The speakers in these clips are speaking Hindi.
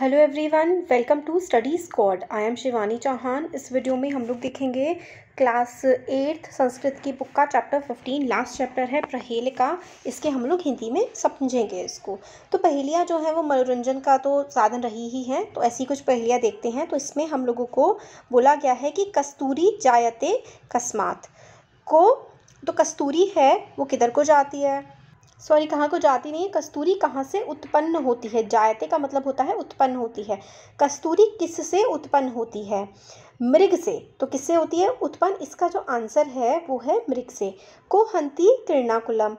hello everyone welcome to study squad I am Shivani Chauhan इस वीडियो में हम लोग देखेंगे क्लास एट्थ संस्कृत की बुक का चैप्टर फिफ्टीन लास्ट चैप्टर है पहेल का इसके हम लोग हिंदी में समझेंगे इसको तो पहेलियाँ जो है वो मनोरंजन का तो साधन रही ही हैं तो ऐसी कुछ पहेलियाँ देखते हैं तो इसमें हम लोगों को बोला गया है कि कस्तूरी जायते कस्मात को तो कस्तूरी है वो किधर को जाती है सॉरी कहाँ को जाती नहीं है कस्तूरी कहाँ से उत्पन्न होती है जायते का मतलब होता है उत्पन्न होती है कस्तूरी किस से उत्पन्न होती है मृग से तो किससे होती है उत्पन्न इसका जो आंसर है वो है मृग से कोहंती किरणाकुलम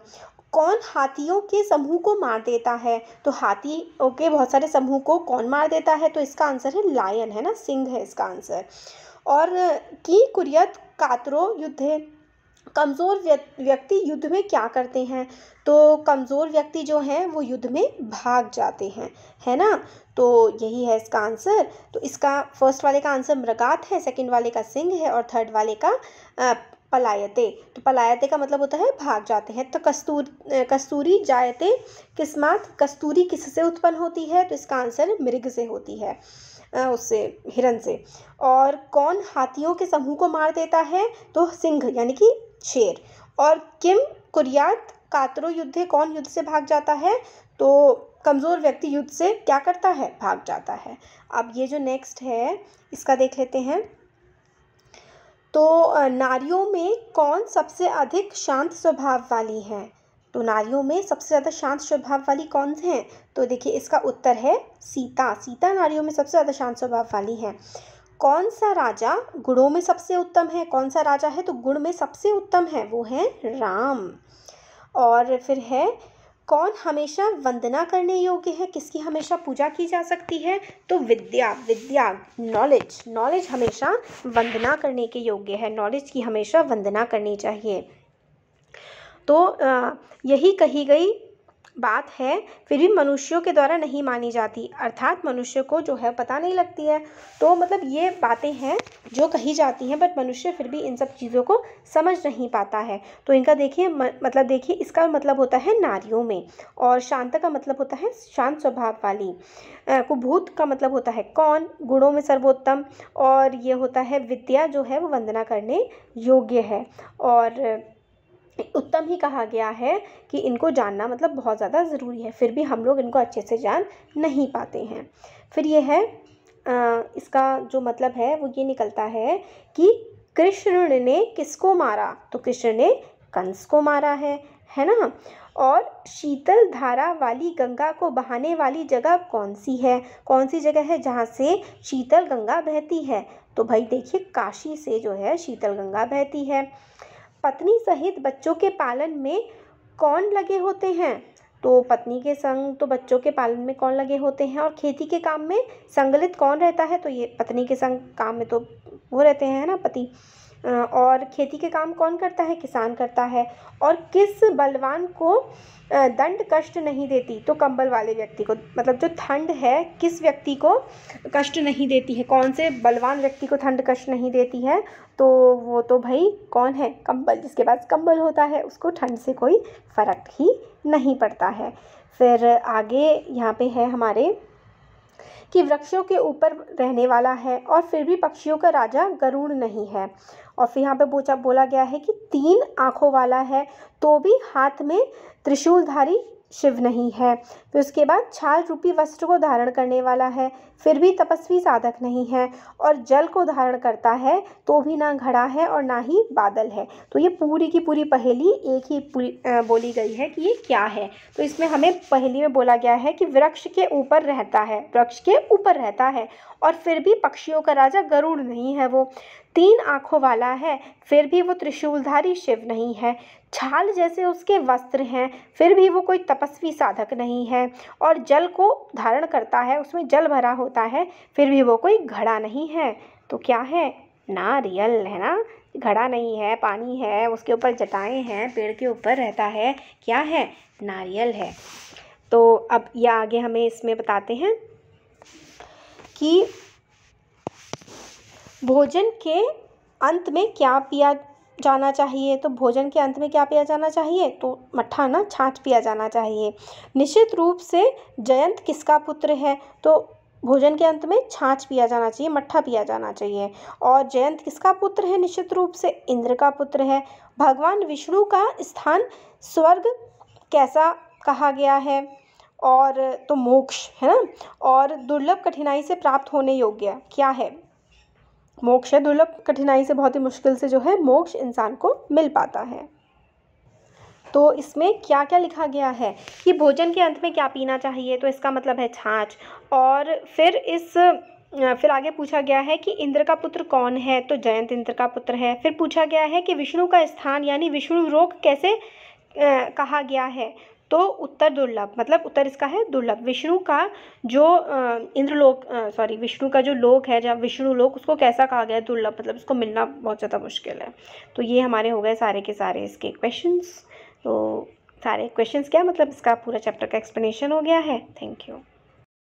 कौन हाथियों के समूह को मार देता है तो हाथी ओके बहुत सारे समूह को कौन मार देता है तो इसका आंसर है लायन है ना सिंह है इसका आंसर और की कुरियत कातरो युद्ध कमज़ोर व्यक्ति युद्ध में क्या करते हैं तो कमज़ोर व्यक्ति जो हैं वो युद्ध में भाग जाते हैं है ना तो यही है इसका आंसर तो इसका फर्स्ट वाले का आंसर मृगात है सेकंड वाले का सिंह है और थर्ड वाले का पलायते तो पलायते का मतलब होता है भाग जाते हैं तो कस्तूर कस्तूरी जायते किस्मात कस्तूरी किससे उत्पन्न होती है तो इसका आंसर मृग से होती है उससे हिरन से और कौन हाथियों के समूह को मार देता है तो सिंह यानी कि शेर और किम कुरियात कातरो युद्ध कौन युद्ध से भाग जाता है तो कमज़ोर व्यक्ति युद्ध से क्या करता है भाग जाता है अब ये जो नेक्स्ट है इसका देख लेते हैं तो नारियों में कौन सबसे अधिक शांत स्वभाव वाली हैं तो नारियों में सबसे ज़्यादा शांत स्वभाव वाली कौन हैं तो देखिए इसका उत्तर है सीता सीता नारियों में सबसे ज़्यादा शांत स्वभाव वाली हैं कौन सा राजा गुणों में सबसे उत्तम है कौन सा राजा है तो गुण में सबसे उत्तम है वो है राम और फिर है कौन हमेशा वंदना करने योग्य है किसकी हमेशा पूजा की जा सकती है तो विद्या विद्या नॉलेज नॉलेज हमेशा वंदना करने के योग्य है नॉलेज की हमेशा वंदना करनी चाहिए तो यही कही गई बात है फिर भी मनुष्यों के द्वारा नहीं मानी जाती अर्थात मनुष्य को जो है पता नहीं लगती है तो मतलब ये बातें हैं जो कही जाती हैं बट मनुष्य फिर भी इन सब चीज़ों को समझ नहीं पाता है तो इनका देखिए मतलब देखिए इसका मतलब होता है नारियों में और शांत का मतलब होता है शांत स्वभाव वाली कुभूत का मतलब होता है कौन गुणों में सर्वोत्तम और ये होता है विद्या जो है वो वंदना करने योग्य है और उत्तम ही कहा गया है कि इनको जानना मतलब बहुत ज़्यादा ज़रूरी है फिर भी हम लोग इनको अच्छे से जान नहीं पाते हैं फिर ये है आ, इसका जो मतलब है वो ये निकलता है कि कृष्ण ने किसको मारा तो कृष्ण ने कंस को मारा है है ना और शीतल धारा वाली गंगा को बहाने वाली जगह कौन सी है कौन सी जगह है जहाँ से शीतल गंगा बहती है तो भाई देखिए काशी से जो है शीतल गंगा बहती है पत्नी सहित बच्चों के पालन में कौन लगे होते हैं तो पत्नी के संग तो बच्चों के पालन में कौन लगे होते हैं और खेती के काम में संगलित कौन रहता है तो ये पत्नी के संग काम में तो वो रहते हैं ना पति और खेती के काम कौन करता है किसान करता है और किस बलवान को दंड कष्ट नहीं देती तो कंबल वाले व्यक्ति को मतलब जो ठंड है किस व्यक्ति को कष्ट नहीं देती है कौन से बलवान व्यक्ति को ठंड कष्ट नहीं देती है तो वो तो भाई कौन है कंबल जिसके पास कंबल होता है उसको ठंड से कोई फ़र्क ही नहीं पड़ता है फिर आगे यहाँ पे है हमारे कि वृक्षों के ऊपर रहने वाला है और फिर भी पक्षियों का राजा गरुड़ नहीं है और फिर यहाँ पे बोचा बोला गया है कि तीन आँखों वाला है तो भी हाथ में त्रिशूलधारी शिव नहीं है फिर उसके बाद छाल रूपी वस्त्र को धारण करने वाला है फिर भी तपस्वी साधक नहीं है और जल को धारण करता है तो भी ना घड़ा है और ना ही बादल है तो ये पूरी की पूरी पहेली एक ही पूरी बोली गई है कि ये क्या है तो इसमें हमें पहेली में बोला गया है कि वृक्ष के ऊपर रहता है वृक्ष के ऊपर रहता है और फिर भी पक्षियों का राजा गरुड़ नहीं है वो तीन आँखों वाला है फिर भी वो त्रिशूलधारी शिव नहीं है छाल जैसे उसके वस्त्र हैं फिर भी वो कोई तपस्वी साधक नहीं है और जल को धारण करता है उसमें जल भरा होता है फिर भी वो कोई घड़ा नहीं है तो क्या है ना रियल है ना घड़ा नहीं है पानी है उसके ऊपर जटाएँ हैं पेड़ के ऊपर रहता है क्या है नारियल है तो अब यह आगे हमें इसमें बताते हैं कि भोजन के अंत में क्या पिया जाना चाहिए तो भोजन के अंत में क्या पिया जाना चाहिए तो ना छाछ पिया जाना चाहिए निश्चित रूप से जयंत किसका पुत्र है तो भोजन के अंत में छाछ पिया जाना चाहिए मट्ठा पिया जाना चाहिए और जयंत किसका पुत्र है निश्चित रूप से इंद्र का पुत्र है भगवान विष्णु का स्थान स्वर्ग कैसा कहा गया है और तो मोक्ष है ना और दुर्लभ कठिनाई से प्राप्त होने योग्य क्या है मोक्ष है दुर्लभ कठिनाई से बहुत ही मुश्किल से जो है मोक्ष इंसान को मिल पाता है तो इसमें क्या क्या लिखा गया है कि भोजन के अंत में क्या पीना चाहिए तो इसका मतलब है छाछ और फिर इस फिर आगे पूछा गया है कि इंद्र का पुत्र कौन है तो जयंत इंद्र का पुत्र है फिर पूछा गया है कि विष्णु का स्थान यानी विष्णु रोग कैसे आ, कहा गया है तो उत्तर दुर्लभ मतलब उत्तर इसका है दुर्लभ विष्णु का जो इंद्रलोक सॉरी विष्णु का जो लोक है जहाँ विष्णु लोक उसको कैसा कहा गया है दुर्लभ मतलब उसको मिलना बहुत ज़्यादा मुश्किल है तो ये हमारे हो गए सारे के सारे इसके क्वेश्चंस तो सारे क्वेश्चंस क्या मतलब इसका पूरा चैप्टर का एक्सप्लेनेशन हो गया है थैंक यू